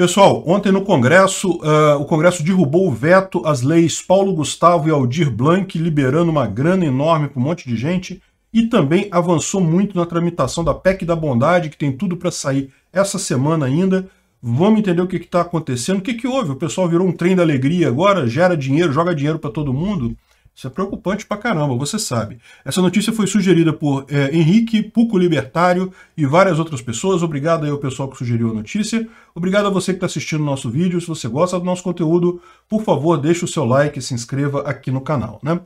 Pessoal, ontem no Congresso, uh, o Congresso derrubou o veto às leis Paulo Gustavo e Aldir Blanc, liberando uma grana enorme para um monte de gente, e também avançou muito na tramitação da PEC da Bondade, que tem tudo para sair essa semana ainda. Vamos entender o que está acontecendo, o que, que houve? O pessoal virou um trem da alegria agora, gera dinheiro, joga dinheiro para todo mundo. Isso é preocupante pra caramba, você sabe. Essa notícia foi sugerida por é, Henrique Puco Libertário e várias outras pessoas. Obrigado aí ao pessoal que sugeriu a notícia. Obrigado a você que está assistindo o nosso vídeo. Se você gosta do nosso conteúdo, por favor, deixe o seu like e se inscreva aqui no canal, né?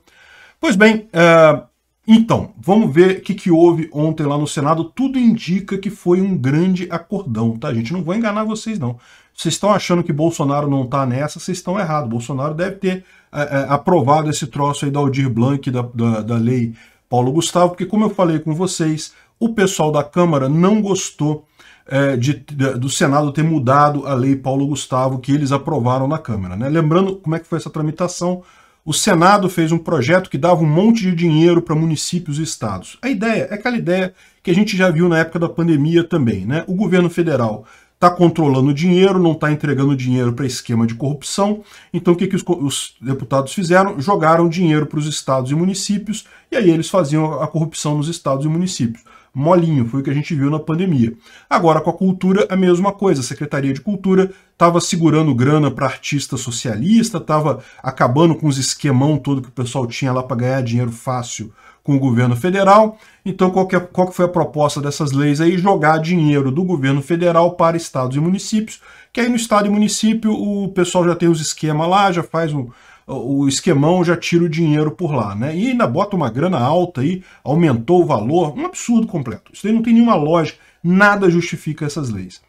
Pois bem, eh, então, vamos ver o que, que, houve ontem lá no Senado. Tudo indica que foi um grande acordão, tá, gente? Não vou enganar vocês, não. Vocês estão achando que Bolsonaro não tá nessa, vocês estão errados. Bolsonaro deve ter é, é, aprovado esse troço aí da Aldir Blanc, da, da, da lei Paulo Gustavo, porque como eu falei com vocês, o pessoal da Câmara não gostou é, de, de, do Senado ter mudado a lei Paulo Gustavo que eles aprovaram na Câmara. Né? Lembrando como é que foi essa tramitação, o Senado fez um projeto que dava um monte de dinheiro para municípios e estados. A ideia é aquela ideia que a gente já viu na época da pandemia também, né? O governo federal está controlando o dinheiro, não está entregando dinheiro para esquema de corrupção. Então o que, que os, os deputados fizeram? Jogaram dinheiro para os estados e municípios, e aí eles faziam a corrupção nos estados e municípios molinho, foi o que a gente viu na pandemia. Agora, com a cultura, é a mesma coisa. A Secretaria de Cultura estava segurando grana para artista socialista, estava acabando com os esquemão todo que o pessoal tinha lá para ganhar dinheiro fácil com o governo federal. Então, qual que, é, qual que foi a proposta dessas leis aí? Jogar dinheiro do governo federal para estados e municípios, que aí no estado e município o pessoal já tem os esquemas lá, já faz um o esquemão, já tira o dinheiro por lá, né? E ainda bota uma grana alta aí, aumentou o valor, um absurdo completo. Isso aí não tem nenhuma lógica, nada justifica essas leis.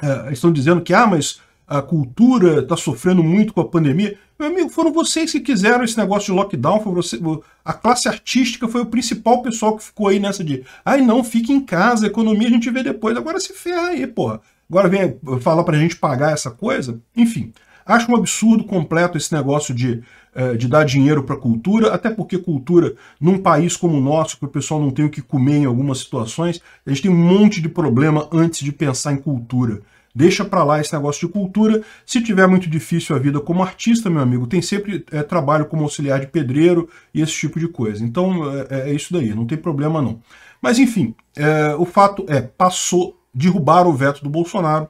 É, estão dizendo que, ah, mas a cultura está sofrendo muito com a pandemia. Meu amigo, foram vocês que quiseram esse negócio de lockdown, foi você, a classe artística foi o principal pessoal que ficou aí nessa de ai não, fique em casa, economia a gente vê depois, agora se ferra aí, porra. Agora vem falar pra gente pagar essa coisa? Enfim, Acho um absurdo completo esse negócio de, eh, de dar dinheiro para cultura, até porque cultura, num país como o nosso, que o pessoal não tem o que comer em algumas situações, a gente tem um monte de problema antes de pensar em cultura. Deixa para lá esse negócio de cultura. Se tiver muito difícil a vida como artista, meu amigo, tem sempre é, trabalho como auxiliar de pedreiro e esse tipo de coisa. Então eh, é, é isso daí, não tem problema não. Mas enfim, é, o fato é, passou, derrubaram o veto do Bolsonaro,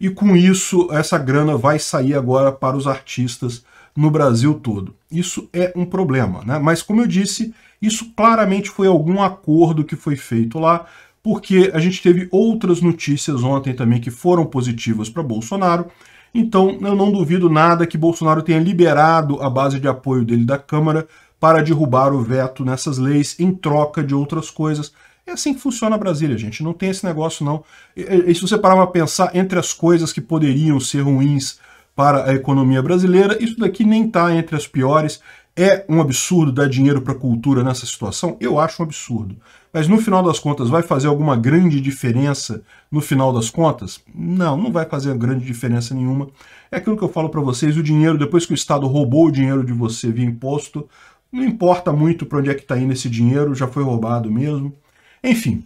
e com isso, essa grana vai sair agora para os artistas no Brasil todo. Isso é um problema, né? Mas como eu disse, isso claramente foi algum acordo que foi feito lá, porque a gente teve outras notícias ontem também que foram positivas para Bolsonaro. Então, eu não duvido nada que Bolsonaro tenha liberado a base de apoio dele da Câmara para derrubar o veto nessas leis em troca de outras coisas. É assim que funciona a Brasília, gente. Não tem esse negócio, não. E, e se você parar para pensar entre as coisas que poderiam ser ruins para a economia brasileira, isso daqui nem está entre as piores. É um absurdo dar dinheiro para a cultura nessa situação? Eu acho um absurdo. Mas no final das contas, vai fazer alguma grande diferença no final das contas? Não, não vai fazer grande diferença nenhuma. É aquilo que eu falo para vocês, o dinheiro, depois que o Estado roubou o dinheiro de você via imposto, não importa muito para onde é que está indo esse dinheiro, já foi roubado mesmo. Enfim.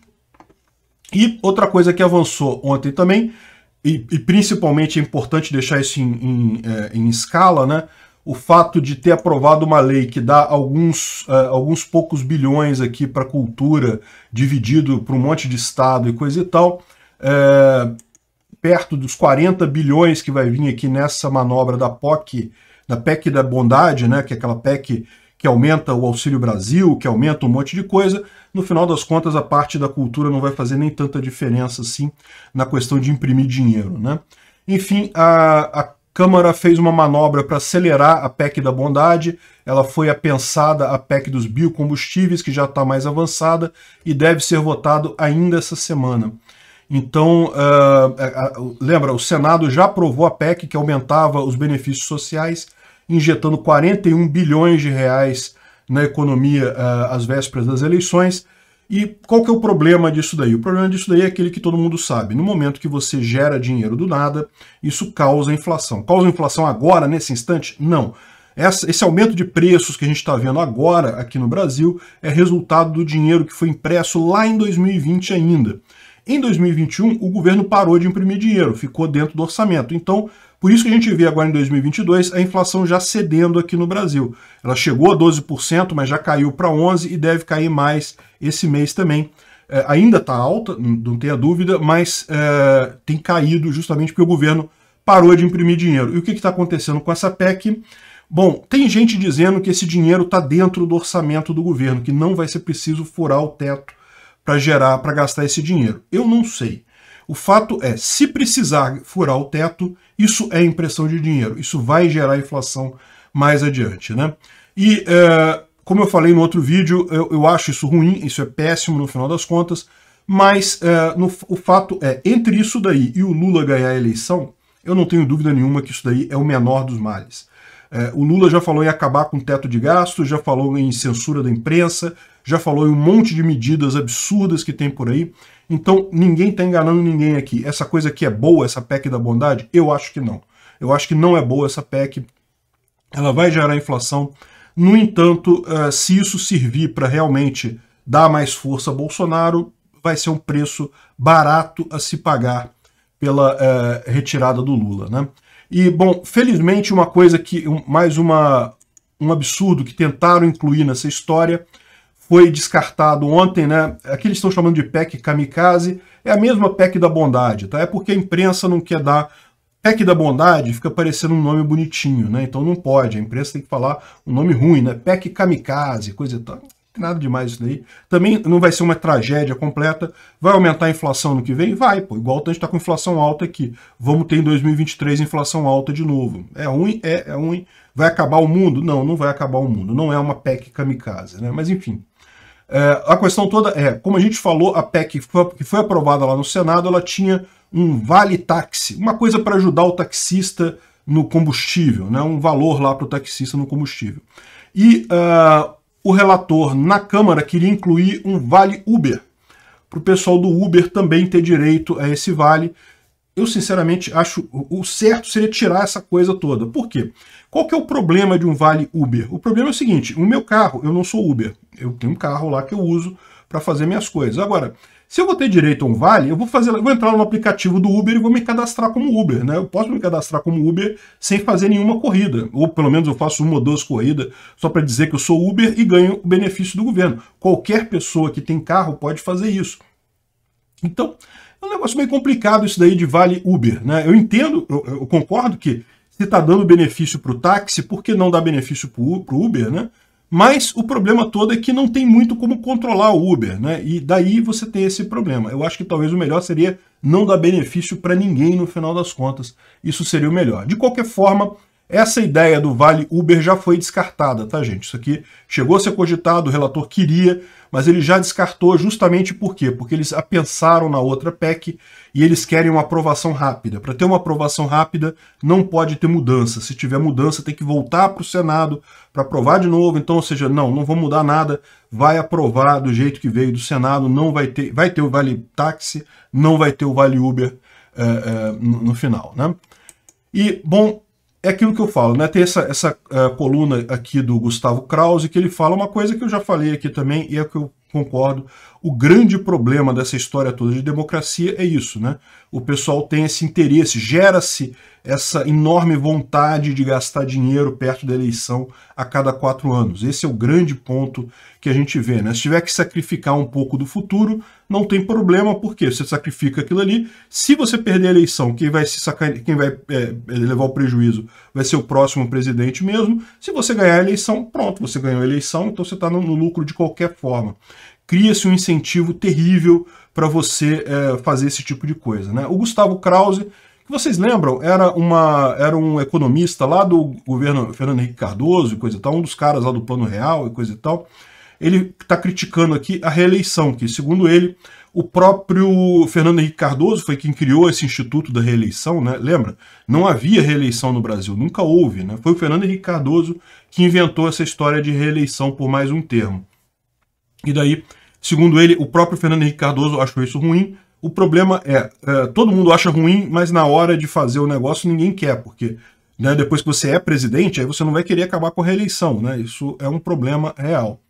E outra coisa que avançou ontem também, e, e principalmente é importante deixar isso em, em, é, em, escala, né? O fato de ter aprovado uma lei que dá alguns, é, alguns poucos bilhões aqui para cultura, dividido para um monte de estado e coisa e tal, é, perto dos 40 bilhões que vai vir aqui nessa manobra da POC, da PEC da Bondade, né, que é aquela PEC que aumenta o Auxílio Brasil, que aumenta um monte de coisa, no final das contas, a parte da cultura não vai fazer nem tanta diferença assim na questão de imprimir dinheiro. Né? Enfim, a, a Câmara fez uma manobra para acelerar a PEC da bondade, ela foi apensada a PEC dos biocombustíveis, que já está mais avançada e deve ser votado ainda essa semana. Então, uh, uh, lembra, o Senado já aprovou a PEC que aumentava os benefícios sociais, injetando 41 bilhões de reais na economia uh, às vésperas das eleições. E qual que é o problema disso daí? O problema disso daí é aquele que todo mundo sabe. No momento que você gera dinheiro do nada, isso causa inflação. Causa inflação agora, nesse instante? Não. esse aumento de preços que a gente está vendo agora aqui no Brasil é resultado do dinheiro que foi impresso lá em 2020 ainda. Em 2021, o governo parou de imprimir dinheiro, ficou dentro do orçamento. Então, por isso que a gente vê agora em 2022 a inflação já cedendo aqui no Brasil. Ela chegou a 12%, mas já caiu para 11% e deve cair mais esse mês também. É, ainda está alta, não tenha dúvida, mas é, tem caído justamente porque o governo parou de imprimir dinheiro. E o que está acontecendo com essa PEC? Bom, tem gente dizendo que esse dinheiro está dentro do orçamento do governo, que não vai ser preciso furar o teto para gerar, para gastar esse dinheiro. Eu não sei. O fato é, se precisar furar o teto, isso é impressão de dinheiro, isso vai gerar inflação mais adiante. Né? E, é, como eu falei no outro vídeo, eu, eu, acho isso ruim, isso é péssimo no final das contas, mas é, no, o fato é, entre isso daí e o Lula ganhar a eleição, eu não tenho dúvida nenhuma que isso daí é o menor dos males. É, o Lula já falou em acabar com o teto de gastos, já falou em censura da imprensa, já falou em um monte de medidas absurdas que tem por aí. Então, ninguém está enganando ninguém aqui. Essa coisa aqui é boa, essa PEC da bondade? Eu acho que não. Eu acho que não é boa essa PEC. Ela vai gerar inflação. No entanto, eh, se isso servir para realmente dar mais força a Bolsonaro, vai ser um preço barato a se pagar pela eh, retirada do Lula. Né? E, bom, felizmente, uma coisa que, mais uma, um absurdo que tentaram incluir nessa história foi descartado ontem, né? Aqui eles estão chamando de PEC kamikaze, é a mesma PEC da bondade, tá? É porque a imprensa não quer dar PEC da bondade fica parecendo um nome bonitinho, né? Então não pode, a imprensa tem que falar um nome ruim, né? PEC kamikaze, coisa e tal. nada demais isso daí. Também não vai ser uma tragédia completa. Vai aumentar a inflação no que vem? Vai, pô. Igual a gente tá com inflação alta aqui. Vamos ter em 2023 inflação alta de novo. É ruim? É, é ruim. Vai acabar o mundo? Não, não vai acabar o mundo. Não é uma PEC kamikaze, né? Mas enfim, é, a questão toda é, como a gente falou, a PEC que foi, que foi aprovada lá no Senado, ela tinha um vale-táxi, uma coisa para ajudar o taxista no combustível, né, um valor lá para o taxista no combustível. E uh, o relator na Câmara queria incluir um vale Uber, para o pessoal do Uber também ter direito a esse vale, eu sinceramente acho o certo seria tirar essa coisa toda. Por quê? Qual que é o problema de um vale Uber? O problema é o seguinte, o meu carro, eu não sou Uber. Eu tenho um carro lá que eu uso para fazer minhas coisas. Agora, se eu vou ter direito a um vale, eu vou fazer, eu vou entrar no aplicativo do Uber e vou me cadastrar como Uber, né? Eu posso me cadastrar como Uber sem fazer nenhuma corrida, ou pelo menos eu faço uma ou duas corridas só para dizer que eu sou Uber e ganho o benefício do governo. Qualquer pessoa que tem carro pode fazer isso. Então, é um negócio meio complicado isso daí de Vale Uber. Né? Eu entendo, eu, eu concordo que se está dando benefício para o táxi, por que não dar benefício para o Uber, né? Mas o problema todo é que não tem muito como controlar o Uber, né? E daí você tem esse problema. Eu acho que talvez o melhor seria não dar benefício para ninguém no final das contas. Isso seria o melhor. De qualquer forma, essa ideia do Vale Uber já foi descartada, tá, gente? Isso aqui chegou a ser cogitado, o relator queria, mas ele já descartou justamente por quê? Porque eles a pensaram na outra PEC e eles querem uma aprovação rápida. Para ter uma aprovação rápida, não pode ter mudança. Se tiver mudança, tem que voltar para o Senado para aprovar de novo. Então, ou seja, não, não vou mudar nada, vai aprovar do jeito que veio do Senado, não vai ter, vai ter o Vale Táxi, não vai ter o Vale Uber é, é, no, no final, né? E, bom, é aquilo que eu falo, né? Tem essa, essa uh, coluna aqui do Gustavo Krause, que ele fala uma coisa que eu já falei aqui também, e é que eu concordo o grande problema dessa história toda de democracia é isso, né? O pessoal tem esse interesse, gera-se essa enorme vontade de gastar dinheiro perto da eleição a cada quatro anos. Esse é o grande ponto que a gente vê, né? Se tiver que sacrificar um pouco do futuro, não tem problema, porque você sacrifica aquilo ali. Se você perder a eleição, quem vai, se sacar, quem vai é, levar o prejuízo vai ser o próximo presidente mesmo. Se você ganhar a eleição, pronto, você ganhou a eleição, então você está no lucro de qualquer forma cria-se um incentivo terrível para você é, fazer esse tipo de coisa. Né? O Gustavo Krause, que vocês lembram, era, uma, era um economista lá do governo Fernando Henrique Cardoso e coisa e tal, um dos caras lá do Plano Real e coisa e tal. Ele está criticando aqui a reeleição, que, segundo ele, o próprio Fernando Henrique Cardoso foi quem criou esse Instituto da Reeleição, né? Lembra? Não havia reeleição no Brasil, nunca houve, né? Foi o Fernando Henrique Cardoso que inventou essa história de reeleição por mais um termo. E daí Segundo ele, o próprio Fernando Henrique Cardoso achou isso ruim. O problema é, é todo mundo acha ruim, mas na hora de fazer o negócio ninguém quer, porque né, depois que você é presidente, aí você não vai querer acabar com a reeleição. Né? Isso é um problema real.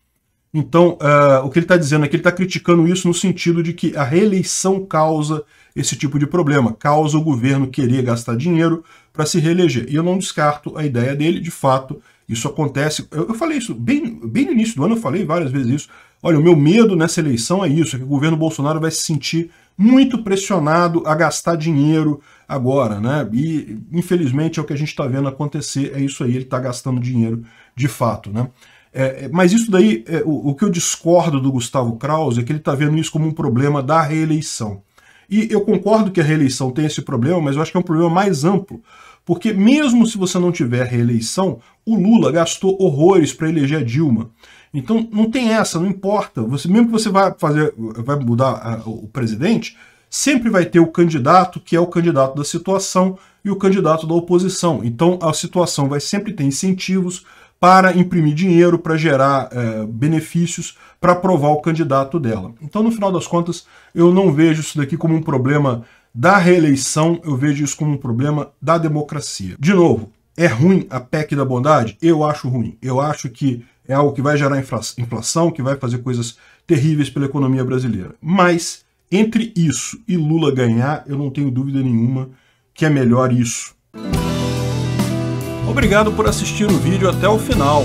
Então, uh, o que ele está dizendo é que ele está criticando isso no sentido de que a reeleição causa esse tipo de problema, causa o governo querer gastar dinheiro para se reeleger. E eu não descarto a ideia dele, de fato, isso acontece. Eu, eu falei isso bem, bem no início do ano, eu falei várias vezes isso. Olha, o meu medo nessa eleição é isso: é que o governo Bolsonaro vai se sentir muito pressionado a gastar dinheiro agora, né? E infelizmente é o que a gente está vendo acontecer, é isso aí, ele está gastando dinheiro de fato, né? É, é, mas isso daí, é, o, o, que eu discordo do Gustavo Krause é que ele está vendo isso como um problema da reeleição. E eu concordo que a reeleição tem esse problema, mas eu acho que é um problema mais amplo. Porque mesmo se você não tiver reeleição, o Lula gastou horrores para eleger a Dilma. Então não tem essa, não importa. Você mesmo que você vai fazer, vai mudar a, ah, o presidente, sempre vai ter o candidato que é o candidato da situação e o candidato da oposição. Então a situação vai sempre ter incentivos para imprimir dinheiro, para gerar é, benefícios, para aprovar o candidato dela. Então, no final das contas, eu não vejo isso daqui como um problema da reeleição, eu vejo isso como um problema da democracia. De novo, é ruim a PEC da bondade? Eu acho ruim. Eu acho que é algo que vai gerar inflação, que vai fazer coisas terríveis pela economia brasileira. Mas, entre isso e Lula ganhar, eu não tenho dúvida nenhuma que é melhor isso. Obrigado por assistir o vídeo até o final.